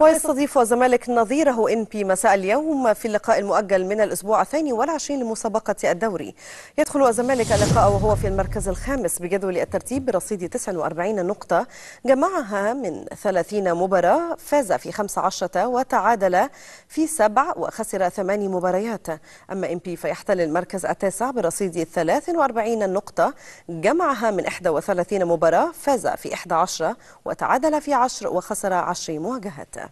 ويستضيف الزمالك نظيره إن بي مساء اليوم في اللقاء المؤجل من الأسبوع الثاني والعشرين لمسابقة الدوري يدخل الزمالك اللقاء وهو في المركز الخامس بجدول الترتيب برصيد 49 نقطة جمعها من 30 مباراة فاز في 15 وتعادل في سبع وخسر ثماني مباريات أما إن بي فيحتل المركز التاسع برصيد 43 نقطة جمعها من 31 مباراة فاز في 11 وتعادل في 10 وخسر 10 مواجهات